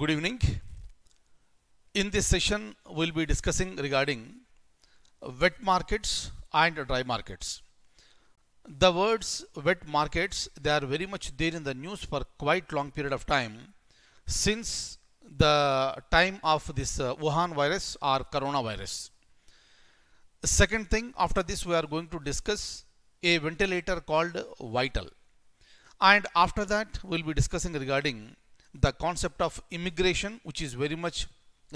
Good evening. In this session, we'll be discussing regarding wet markets and dry markets. The words wet markets, they are very much there in the news for quite long period of time since the time of this uh, Wuhan virus or coronavirus. Second thing, after this we are going to discuss a ventilator called Vital. And after that, we'll be discussing regarding the concept of immigration which is very much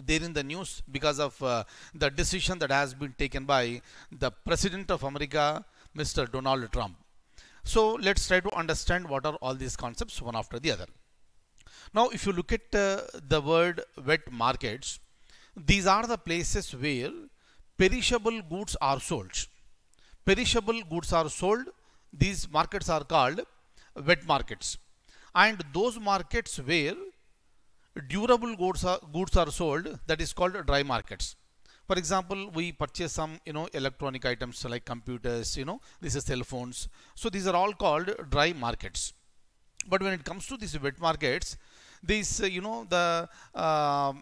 there in the news because of uh, the decision that has been taken by the President of America, Mr. Donald Trump. So let's try to understand what are all these concepts one after the other. Now if you look at uh, the word wet markets, these are the places where perishable goods are sold. Perishable goods are sold. These markets are called wet markets and those markets where durable goods are, goods are sold that is called dry markets for example we purchase some you know electronic items like computers you know this is cell phones so these are all called dry markets but when it comes to these wet markets this uh, you know the uh,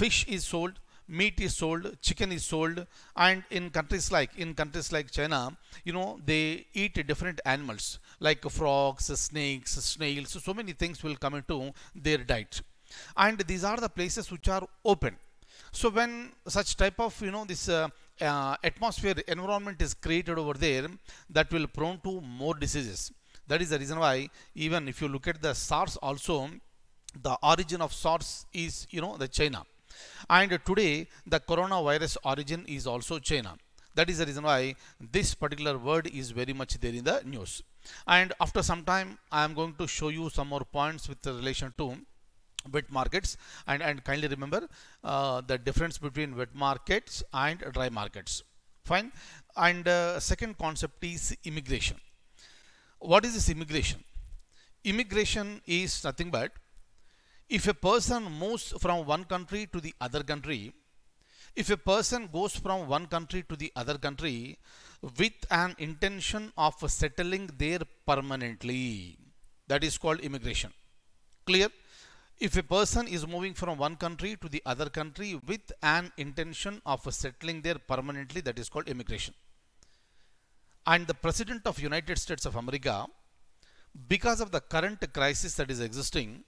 fish is sold meat is sold, chicken is sold, and in countries like in countries like China, you know, they eat different animals like frogs, snakes, snails. So many things will come into their diet, and these are the places which are open. So when such type of you know this uh, uh, atmosphere environment is created over there, that will prone to more diseases. That is the reason why even if you look at the SARS also, the origin of SARS is you know the China. And today, the coronavirus origin is also China. That is the reason why this particular word is very much there in the news. And after some time, I am going to show you some more points with relation to wet markets and, and kindly remember uh, the difference between wet markets and dry markets. Fine. And uh, second concept is immigration. What is this immigration? Immigration is nothing but if a person moves from one country to the other country, if a person goes from one country to the other country with an intention of settling there permanently, that is called immigration. Clear? If a person is moving from one country to the other country with an intention of settling there permanently, that is called immigration. And the President of United States of America, because of the current crisis that is existing,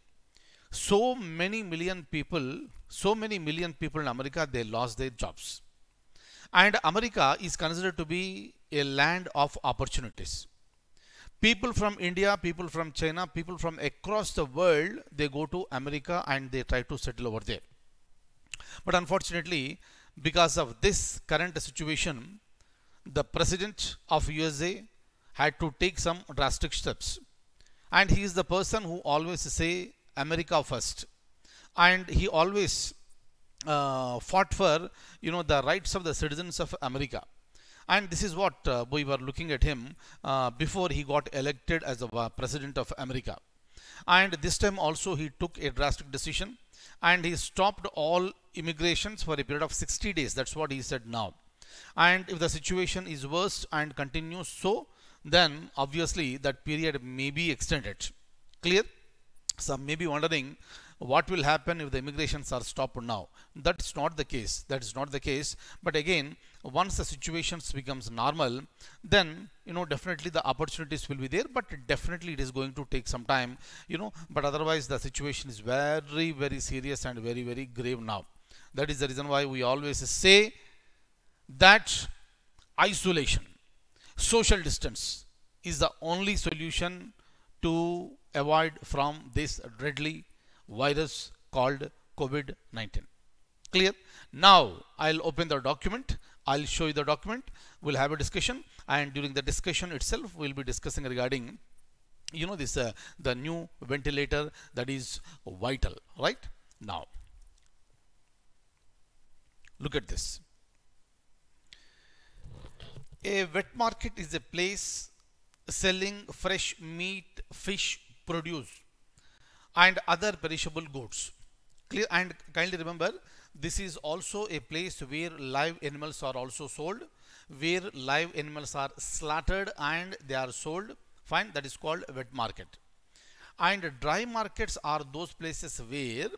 so many million people, so many million people in America, they lost their jobs. And America is considered to be a land of opportunities. People from India, people from China, people from across the world, they go to America and they try to settle over there. But unfortunately, because of this current situation, the president of USA had to take some drastic steps. And he is the person who always say America first. And he always uh, fought for, you know, the rights of the citizens of America. And this is what uh, we were looking at him uh, before he got elected as the uh, president of America. And this time also he took a drastic decision and he stopped all immigrations for a period of 60 days. That's what he said now. And if the situation is worse and continues so, then obviously that period may be extended. Clear? Some may be wondering what will happen if the immigrations are stopped now. That's not the case. That is not the case. But again, once the situations becomes normal, then, you know, definitely the opportunities will be there, but definitely it is going to take some time, you know, but otherwise the situation is very, very serious and very, very grave now. That is the reason why we always say that isolation, social distance is the only solution to avoid from this deadly virus called COVID-19. Clear? Now I'll open the document. I'll show you the document. We'll have a discussion and during the discussion itself we'll be discussing regarding you know this uh, the new ventilator that is vital right now look at this a wet market is a place selling fresh meat fish produce and other perishable goods. Clear and kindly remember this is also a place where live animals are also sold, where live animals are slaughtered and they are sold. Fine, that is called wet market. And dry markets are those places where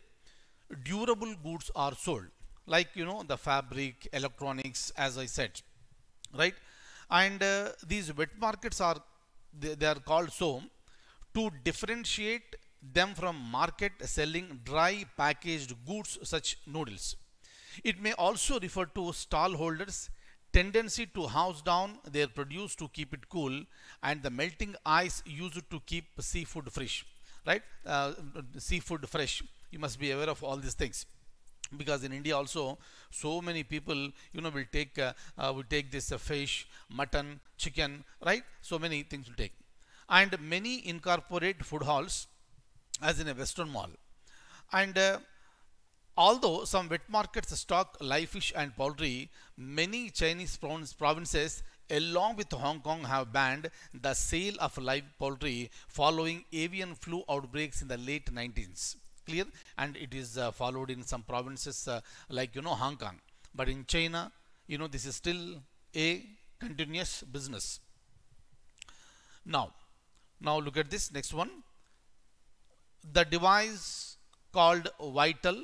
durable goods are sold, like you know the fabric, electronics, as I said, right? And uh, these wet markets are they, they are called so to differentiate them from market selling dry packaged goods such noodles. It may also refer to stallholders' tendency to house down their produce to keep it cool and the melting ice used to keep seafood fresh, right? Uh, seafood fresh. You must be aware of all these things because in India also so many people you know will take uh, uh, will take this uh, fish, mutton, chicken, right? So many things will take and many incorporate food halls as in a western mall and uh, although some wet markets stock live fish and poultry many chinese provinces along with Hong Kong have banned the sale of live poultry following avian flu outbreaks in the late 19s. Clear? And it is uh, followed in some provinces uh, like, you know, Hong Kong. But in China, you know, this is still a continuous business. Now, now look at this next one. The device called vital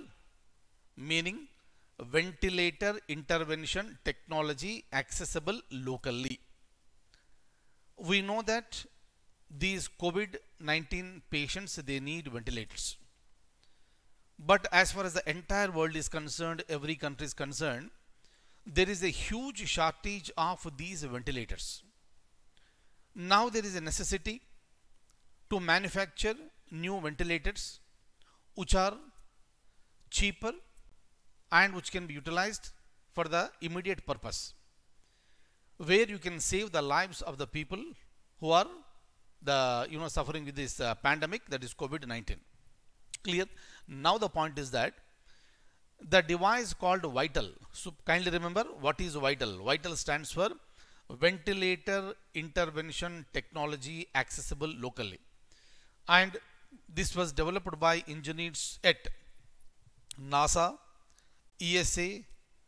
meaning ventilator intervention technology accessible locally. We know that these COVID-19 patients, they need ventilators. But as far as the entire world is concerned, every country is concerned, there is a huge shortage of these ventilators. Now there is a necessity to manufacture new ventilators which are cheaper and which can be utilized for the immediate purpose where you can save the lives of the people who are the you know suffering with this uh, pandemic that is COVID-19 clear now the point is that the device called vital so kindly remember what is vital vital stands for ventilator intervention technology accessible locally and this was developed by engineers at NASA, ESA,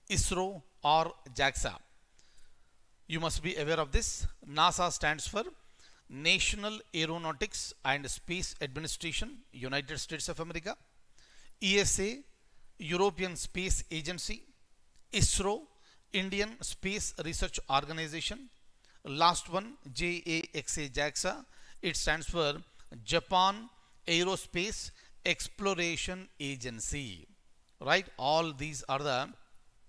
ISRO or JAXA. You must be aware of this. NASA stands for National Aeronautics and Space Administration, United States of America. ESA, European Space Agency. ISRO, Indian Space Research Organization. Last one, JAXA, JAXA. It stands for Japan Aerospace Exploration Agency. Right? All these are the,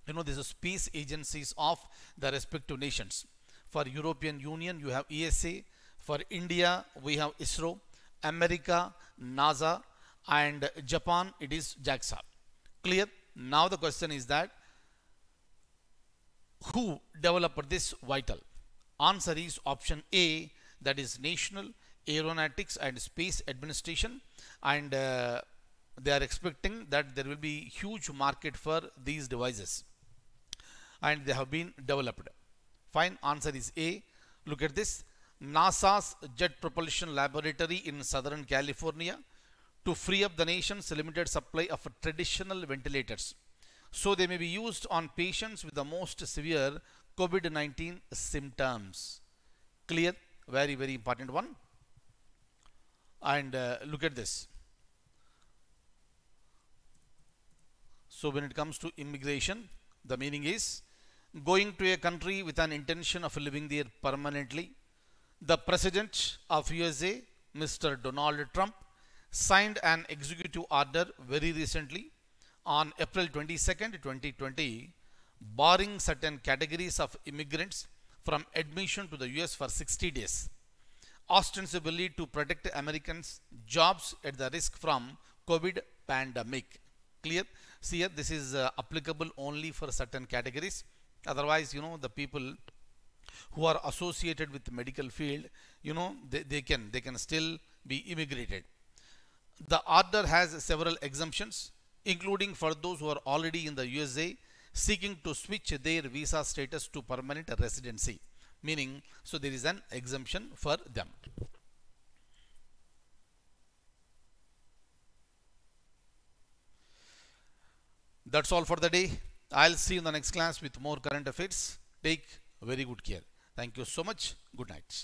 you know, these are space agencies of the respective nations. For European Union, you have ESA. For India, we have ISRO. America, NASA. And Japan, it is JAXA. Clear? Now the question is that, who developed this vital? Answer is option A, that is National aeronautics and space administration and uh, they are expecting that there will be huge market for these devices and they have been developed fine answer is a look at this NASA's Jet Propulsion Laboratory in Southern California to free up the nation's limited supply of traditional ventilators. So they may be used on patients with the most severe COVID-19 symptoms. Clear? Very, very important one and uh, look at this. So when it comes to immigration, the meaning is going to a country with an intention of living there permanently. The President of USA, Mr. Donald Trump, signed an executive order very recently on April 22, 2020, barring certain categories of immigrants from admission to the US for 60 days ostensibly to protect Americans' jobs at the risk from COVID pandemic. Clear? See here, this is uh, applicable only for certain categories. Otherwise, you know, the people who are associated with medical field, you know, they, they can they can still be immigrated. The order has several exemptions, including for those who are already in the USA seeking to switch their visa status to permanent residency meaning so there is an exemption for them that's all for the day i'll see you in the next class with more current affairs take very good care thank you so much good night